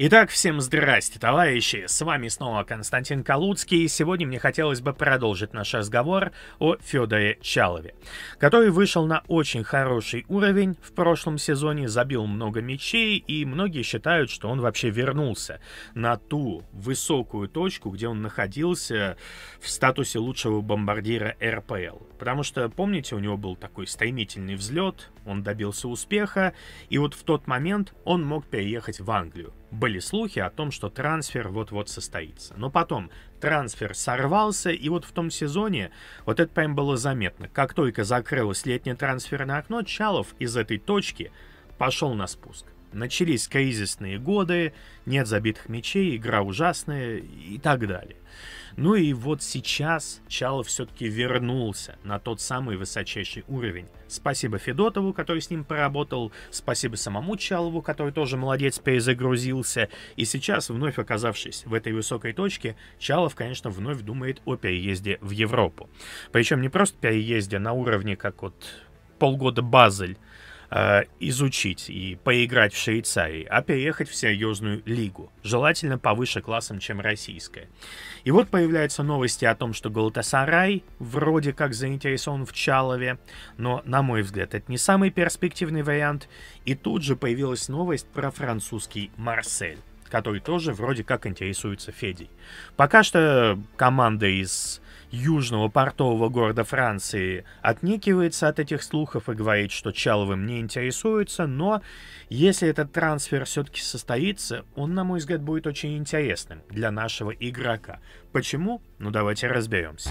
Итак, всем здрасте, товарищи! С вами снова Константин Калуцкий, и сегодня мне хотелось бы продолжить наш разговор о Федоре Чалове, который вышел на очень хороший уровень в прошлом сезоне, забил много мячей, и многие считают, что он вообще вернулся на ту высокую точку, где он находился в статусе лучшего бомбардира РПЛ. Потому что, помните, у него был такой стремительный взлет, он добился успеха, и вот в тот момент он мог переехать в Англию были слухи о том, что трансфер вот-вот состоится. Но потом трансфер сорвался, и вот в том сезоне вот это прям было заметно. Как только закрылось летнее трансферное окно, Чалов из этой точки пошел на спуск. Начались кризисные годы, нет забитых мечей игра ужасная и так далее. Ну и вот сейчас Чалов все-таки вернулся на тот самый высочайший уровень. Спасибо Федотову, который с ним поработал, спасибо самому Чалову, который тоже молодец, перезагрузился. И сейчас, вновь оказавшись в этой высокой точке, Чалов, конечно, вновь думает о переезде в Европу. Причем не просто переезде на уровне, как вот полгода Базель, Э, изучить и поиграть в Швейцарии, а переехать в серьезную лигу, желательно повыше классом, чем российская. И вот появляются новости о том, что Галатасарай вроде как заинтересован в Чалове, но, на мой взгляд, это не самый перспективный вариант. И тут же появилась новость про французский Марсель который тоже вроде как интересуется Федей. Пока что команда из южного портового города Франции отнекивается от этих слухов и говорит, что Чаловым не интересуется, но если этот трансфер все-таки состоится, он, на мой взгляд, будет очень интересным для нашего игрока. Почему? Ну давайте разберемся.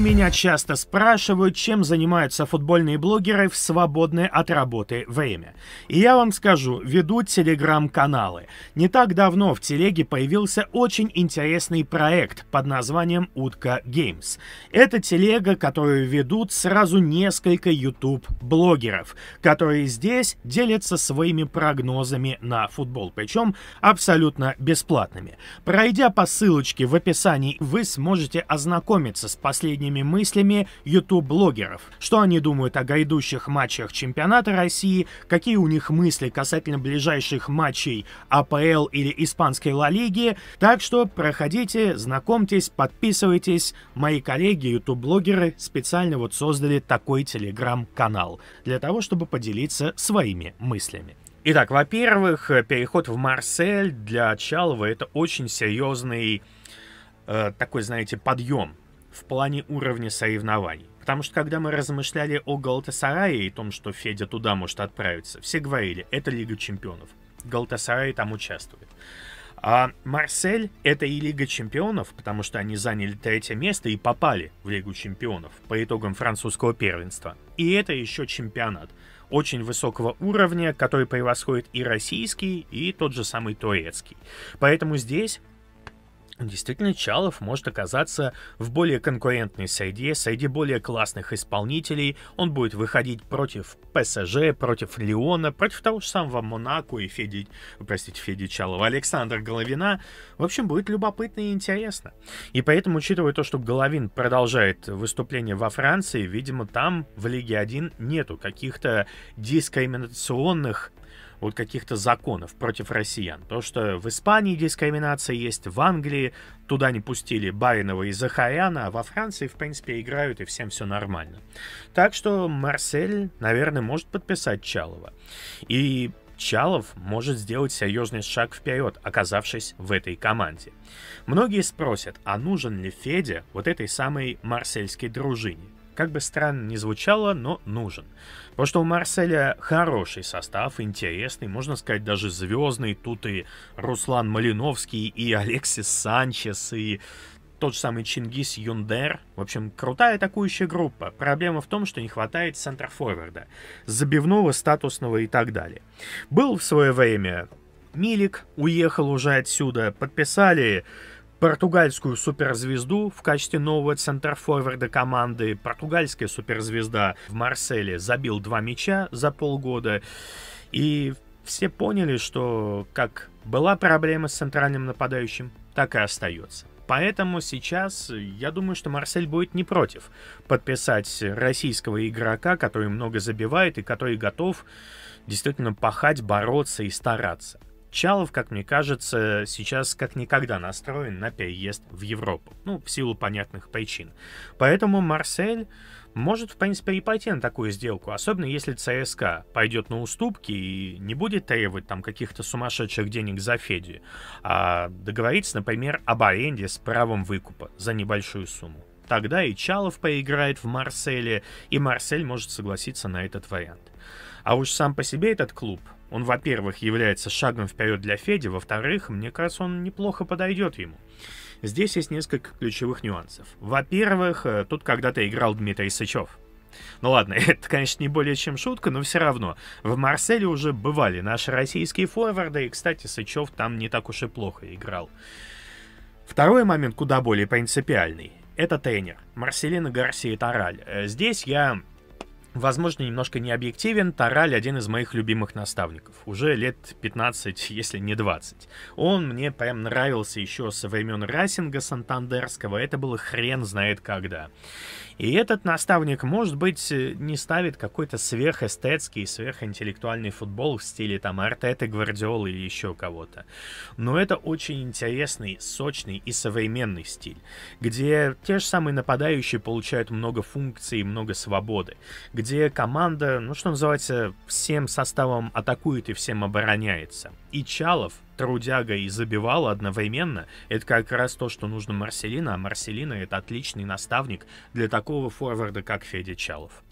Меня часто спрашивают, чем занимаются футбольные блогеры в свободное от работы время. И я вам скажу, ведут телеграм-каналы. Не так давно в телеге появился очень интересный проект под названием «Утка Геймс». Это телега, которую ведут сразу несколько YouTube-блогеров, которые здесь делятся своими прогнозами на футбол, причем абсолютно бесплатными. Пройдя по ссылочке в описании, вы сможете ознакомиться с последними внутренними мыслями ютуб-блогеров. Что они думают о грядущих матчах чемпионата России, какие у них мысли касательно ближайших матчей АПЛ или Испанской Ла Лиги. Так что проходите, знакомьтесь, подписывайтесь. Мои коллеги, ютуб-блогеры специально вот создали такой телеграм-канал для того, чтобы поделиться своими мыслями. Итак, во-первых, переход в Марсель для Чалова это очень серьезный э, такой, знаете, подъем в плане уровня соревнований. Потому что когда мы размышляли о Галтасарае и том, что Федя туда может отправиться, все говорили, это Лига Чемпионов. Галтасарай там участвует. А Марсель — это и Лига Чемпионов, потому что они заняли третье место и попали в Лигу Чемпионов по итогам французского первенства. И это еще чемпионат очень высокого уровня, который превосходит и российский, и тот же самый турецкий. Поэтому здесь Действительно, Чалов может оказаться в более конкурентной среде, среди более классных исполнителей. Он будет выходить против ПСЖ, против Леона, против того же самого Монако и Феди... Простите, Феди Чалова, Александр Головина. В общем, будет любопытно и интересно. И поэтому, учитывая то, что Головин продолжает выступление во Франции, видимо, там в Лиге 1 нету каких-то дискриминационных вот каких-то законов против россиян. То, что в Испании дискриминация есть, в Англии туда не пустили Баринова и Захаряна, а во Франции, в принципе, играют и всем все нормально. Так что Марсель, наверное, может подписать Чалова. И Чалов может сделать серьезный шаг вперед, оказавшись в этой команде. Многие спросят, а нужен ли Федя вот этой самой марсельской дружине? Как бы странно не звучало, но нужен. Потому что у Марселя хороший состав, интересный, можно сказать, даже звездный. Тут и Руслан Малиновский, и Алексис Санчес, и тот же самый Чингис Юндер. В общем, крутая атакующая группа. Проблема в том, что не хватает центрфорварда, забивного, статусного и так далее. Был в свое время Милик, уехал уже отсюда, подписали португальскую суперзвезду в качестве нового центрфорварда команды. Португальская суперзвезда в Марселе забил два мяча за полгода. И все поняли, что как была проблема с центральным нападающим, так и остается. Поэтому сейчас я думаю, что Марсель будет не против подписать российского игрока, который много забивает и который готов действительно пахать, бороться и стараться. Чалов, как мне кажется, сейчас как никогда настроен на переезд в Европу. Ну, в силу понятных причин. Поэтому Марсель может, в принципе, и пойти на такую сделку, особенно если ЦСКА пойдет на уступки и не будет требовать там каких-то сумасшедших денег за Феди, а договориться, например, об аренде с правом выкупа за небольшую сумму. Тогда и Чалов поиграет в Марселе, и Марсель может согласиться на этот вариант. А уж сам по себе этот клуб он, во-первых, является шагом вперед для Феди, во-вторых, мне кажется, он неплохо подойдет ему. Здесь есть несколько ключевых нюансов. Во-первых, э, тут когда-то играл Дмитрий Сычев. Ну ладно, это, конечно, не более чем шутка, но все равно. В Марселе уже бывали наши российские форварды, и, кстати, Сычев там не так уж и плохо играл. Второй момент куда более принципиальный. Это тренер. Марселина Гарсия Тараль. Э, здесь я Возможно, немножко не объективен, Тараль один из моих любимых наставников. Уже лет 15, если не 20. Он мне прям нравился еще со времен Райсинга Сантандерского. Это было хрен знает когда. И этот наставник, может быть, не ставит какой-то сверхэстетский, сверхинтеллектуальный футбол в стиле там Артеты, Гвардиолы или еще кого-то. Но это очень интересный, сочный и современный стиль, где те же самые нападающие получают много функций и много свободы, где команда, ну что называется, всем составом атакует и всем обороняется. И Чалов, трудяга и забивал одновременно, это как раз то, что нужно Марселина, а Марселина это отличный наставник для такого форварда, как Федя Чалов.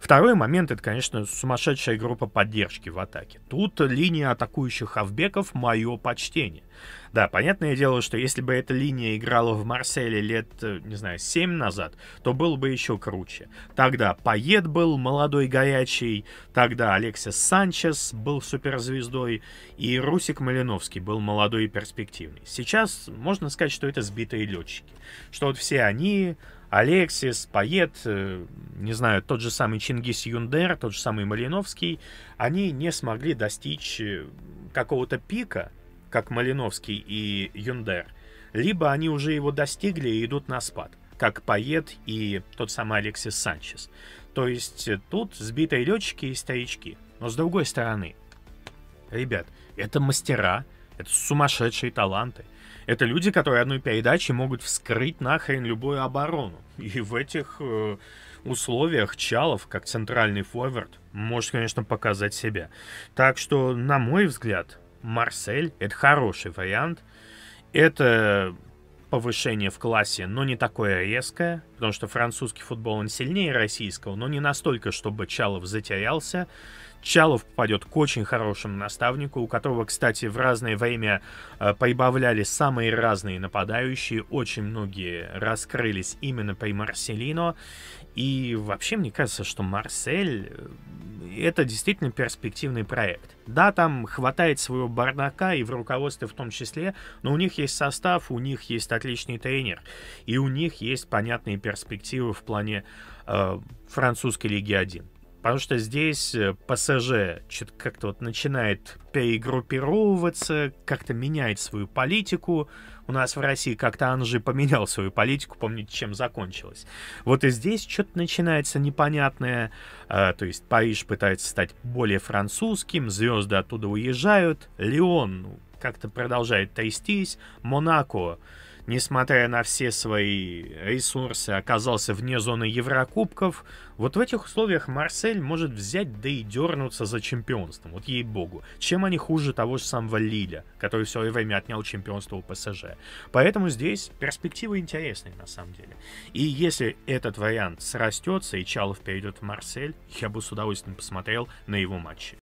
Второй момент — это, конечно, сумасшедшая группа поддержки в атаке. Тут линия атакующих авбеков мое почтение. Да, понятное дело, что если бы эта линия играла в Марселе лет, э, не знаю, 7 назад, то было бы еще круче. Тогда Пайет был молодой горячий, тогда Алексис Санчес был суперзвездой, и Русик Малиновский был молодой и перспективный. Сейчас можно сказать, что это сбитые летчики. Что вот все они, Алексис, Пайет, э, не знаю, тот же самый Чингис Юндер, тот же самый Малиновский, они не смогли достичь э, какого-то пика, как Малиновский и Юндер, либо они уже его достигли и идут на спад, как Поет и тот самый Алексис Санчес. То есть тут сбитые летчики и старички. Но с другой стороны, ребят, это мастера, это сумасшедшие таланты. Это люди, которые одной передачей могут вскрыть нахрен любую оборону. И в этих э, условиях Чалов, как центральный форвард, может, конечно, показать себя. Так что, на мой взгляд, Марсель. Это хороший вариант. Это повышение в классе, но не такое резкое, потому что французский футбол, он сильнее российского, но не настолько, чтобы Чалов затерялся. Чалов попадет к очень хорошему наставнику, у которого, кстати, в разное время э, прибавляли самые разные нападающие. Очень многие раскрылись именно при Марселино. И вообще, мне кажется, что Марсель э, — это действительно перспективный проект. Да, там хватает своего бардака и в руководстве в том числе, но у них есть состав, у них есть отличный тренер, и у них есть понятные перспективы в плане э, французской Лиги 1. Потому что здесь э, ПСЖ что-то как-то вот начинает перегруппировываться, как-то меняет свою политику. У нас в России как-то Анжи поменял свою политику, помните, чем закончилось. Вот и здесь что-то начинается непонятное. А, то есть Париж пытается стать более французским, звезды оттуда уезжают. Леон как-то продолжает трястись. Монако несмотря на все свои ресурсы, оказался вне зоны Еврокубков, вот в этих условиях Марсель может взять да и дернуться за чемпионством, вот ей-богу. Чем они хуже того же самого Лиля, который все время отнял чемпионство у ПСЖ. Поэтому здесь перспективы интересные на самом деле. И если этот вариант срастется и Чалов перейдет в Марсель, я бы с удовольствием посмотрел на его матчи.